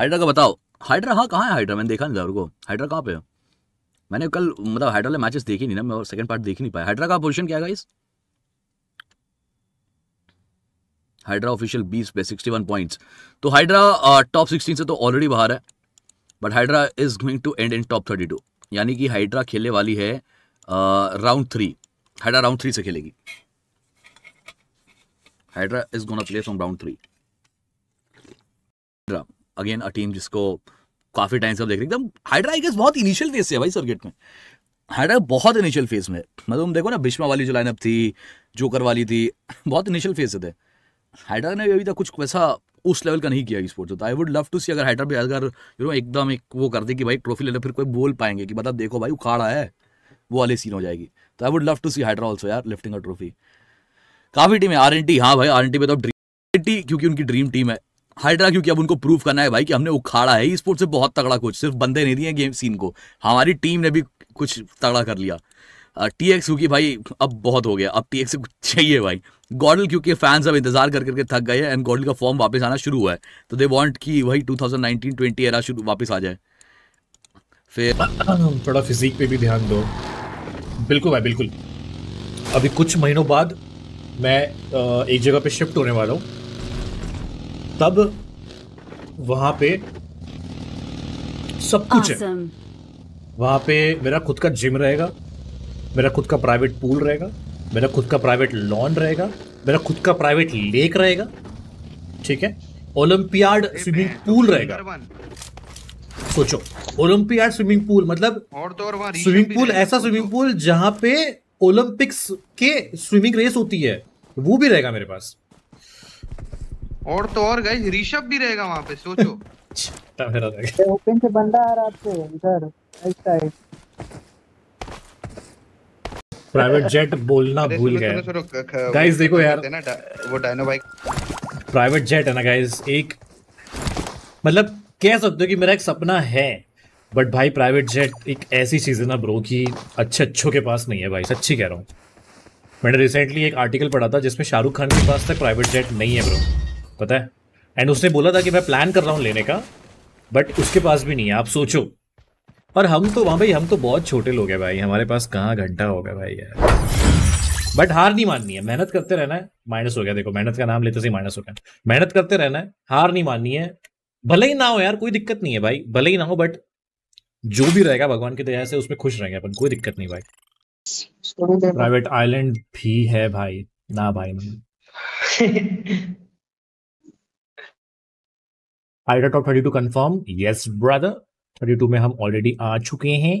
Hydra का बताओ hydra हाँ कहाँ है हाइड्रा मैंने देखा नहीं था को हाइड्रा कहाँ पे है मैंने कल मतलब हाइड्रा ने मैचेस देखी नहीं ना मैं सेकंड पार्ट देख नहीं पाया हाइड्रा का पोजीशन क्या है इस हाइड्रा ऑफिशियल बीस पे सिक्सटी वन पॉइंट्स तो हाइड्रा टॉप सिक्सटीन से तो ऑलरेडी बाहर है but Hydra is going to end in top thirty two यानी कि हाइड्रा खेलने वाली है round three Hydra round three से खेलेगी Hydra is gonna play from round three again a team जिसको काफी टाइम से देख रहे एकदम हाइड्रा आई गेस बहुत इनिशियल फेज से है भाई सर्किट में हाइड्रा बहुत इनिशियल फेज में मतलब तुम देखो ना बिश्मा वाली जो लाइनअप थी जोकर वाली थी बहुत इनिशियल फेज से थे हाइड्रा ने अभी तक कुछ वैसा उस लेवल का नहीं किया स्पोर्ट्स तो I would love to see अगर हाइड्रा भी अगर यू नो एकदम एक वो कर दे कि भाई ट्रॉफी ले लो फिर कोई बोल पाएंगे कि मतलब देखो भाई उखाड़ा है वो वाली सीन हो जाएगी तो I would love to see Hydra also यार लिफ्टिंग अ ट्रॉफी काफ़ी टीम है आर एन टी हाँ भाई आर एन टी में तो ड्रीम क्योंकि उनकी ड्रीम टीम है हाइड्रा क्योंकि अब उनको प्रूफ करना है भाई कि हमने उखाड़ा है ई स्पोर्ट्स से बहुत तगड़ा कुछ सिर्फ बंदे नहीं दिए गेम सीन को हमारी टीम ने भी कुछ तगड़ा कर लिया टी एक्स क्योंकि भाई अब बहुत हो गया अब टी एक्स कुछ चाहिए भाई गॉडल क्योंकि फैंस अब इंतजार कर करके थक गए हैं एंड गॉडल का फॉर्म वापस आना शुरू हुआ है तो दे वांट कि वही 2019 20 एरा शुरू वापस आ जाए फिर थोड़ा फिजिक पे भी ध्यान दो बिल्कुल भाई बिल्कुल अभी कुछ महीनों बाद मैं एक जगह पे शिफ्ट होने वाला हूँ तब वहां पे सब कुछ awesome. है वहां पे मेरा खुद का जिम रहेगा मेरा खुद का प्राइवेट पूल रहेगा मेरा खुद का प्राइवेट लॉन रहेगा मेरा खुद का प्राइवेट लेक रहेगा ठीक है ओलंपियाड स्विमिंग पूल रहेगा सोचो ओलंपियाड स्विमिंग पूल मतलब और तो और स्विमिंग पूल ऐसा स्विमिंग पूल जहां पे ओलंपिक्स के स्विमिंग रेस होती है वो भी रहेगा मेरे पास और तो और गाइस ऋषभ भी रहेगा वहां पे सोचो अच्छा, मेरा रहेगा ओपन से बंदा आ रहा है इधर राइट साइड प्राइवेट जेट बोलना भूल गए गाइस देखो यार वो डायनो बाइक प्राइवेट जेट है ना गाइस एक मतलब कह सकते हो कि मेरा एक सपना है बट भाई प्राइवेट जेट एक ऐसी चीज़ है ना ब्रो कि अच्छे अच्छों के पास नहीं है भाई सच्ची कह रहा हूँ मैंने रिसेंटली एक आर्टिकल पढ़ा था जिसमें शाहरुख खान के पास तक प्राइवेट जेट नहीं है ब्रो पता है एंड उसने बोला था कि मैं प्लान कर रहा हूँ लेने का बट उसके पास भी नहीं है आप सोचो और हम तो वहाँ भाई हम तो बहुत छोटे लोग हैं भाई हमारे पास कहाँ घंटा होगा भाई यार बट हार नहीं माननी है मेहनत करते रहना है माइनस हो गया देखो मेहनत का नाम लेते से माइनस हो गया मेहनत करते रहना है हार नहीं माननी है भले ही ना हो यार कोई दिक्कत नहीं है भाई भले ही ना हो बट जो भी रहेगा भगवान की दया से उसमें खुश रहेंगे अपन कोई दिक्कत नहीं भाई प्राइवेट आइलैंड भी है भाई ना भाई ना ultra top thirty two confirm yes brother thirty two में हम ऑलरेडी आ चुके हैं